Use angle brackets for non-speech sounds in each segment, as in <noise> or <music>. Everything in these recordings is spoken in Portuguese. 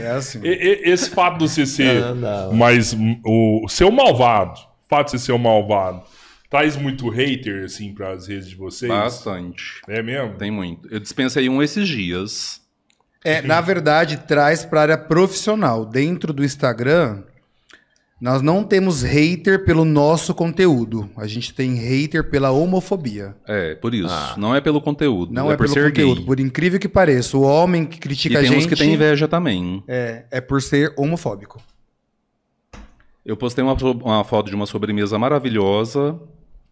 É assim esse fato de você ser. Não, não. Mas o seu malvado. O fato de você ser o malvado. Traz muito hater, assim, as redes de vocês? Bastante. É mesmo? Tem muito. Eu dispensei um esses dias. É, na verdade, traz a área profissional. Dentro do Instagram, nós não temos hater pelo nosso conteúdo. A gente tem hater pela homofobia. É, por isso. Ah. Não é pelo conteúdo. Não é, é pelo conteúdo. Gay. Por incrível que pareça, o homem que critica e a gente. Tem uns que tem inveja também. É, é por ser homofóbico. Eu postei uma, uma foto de uma sobremesa maravilhosa.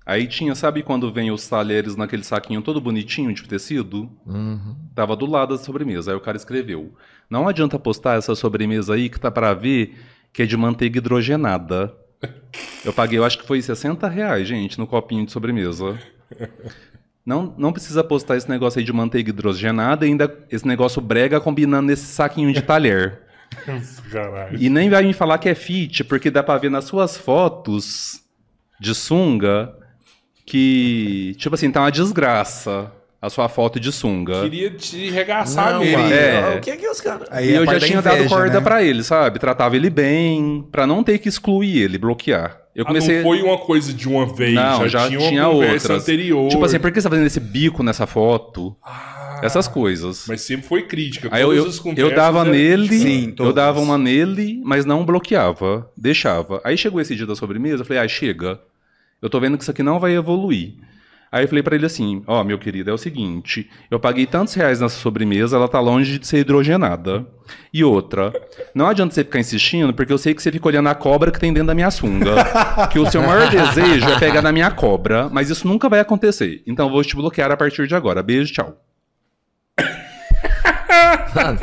Aí tinha, sabe quando vem os talheres naquele saquinho todo bonitinho de tecido? Uhum. Tava do lado da sobremesa. Aí o cara escreveu: Não adianta postar essa sobremesa aí que tá para ver que é de manteiga hidrogenada. Eu paguei, eu acho que foi 60 reais, gente, no copinho de sobremesa. Não, não precisa postar esse negócio aí de manteiga hidrogenada e ainda esse negócio brega combinando nesse saquinho de talher. <laughs> E nem vai me falar que é fit, porque dá pra ver nas suas fotos de sunga que, tipo assim, tá uma desgraça a sua foto de sunga. Queria te regaçar não, nele. É. é. O que é que os caras. E é eu já tinha inveja, dado corda né? para ele, sabe? Tratava ele bem, para não ter que excluir ele, bloquear. Eu comecei... Ah, não foi uma coisa de uma vez, não, já, já tinha, tinha anterior. Tipo assim, por que você tá fazendo esse bico nessa foto? Ah, Essas coisas. Mas sempre foi crítica. Aí eu, eu, eu dava nele, Sim, eu dava uma nele, mas não bloqueava, deixava. Aí chegou esse dia da sobremesa, eu falei, ah, chega. Eu tô vendo que isso aqui não vai evoluir. Aí eu falei para ele assim: Ó, oh, meu querido, é o seguinte, eu paguei tantos reais nessa sobremesa, ela tá longe de ser hidrogenada. E outra, não adianta você ficar insistindo, porque eu sei que você fica olhando a cobra que tem dentro da minha sunga. que o seu maior desejo é pegar na minha cobra, mas isso nunca vai acontecer. Então eu vou te bloquear a partir de agora. Beijo, tchau. <laughs>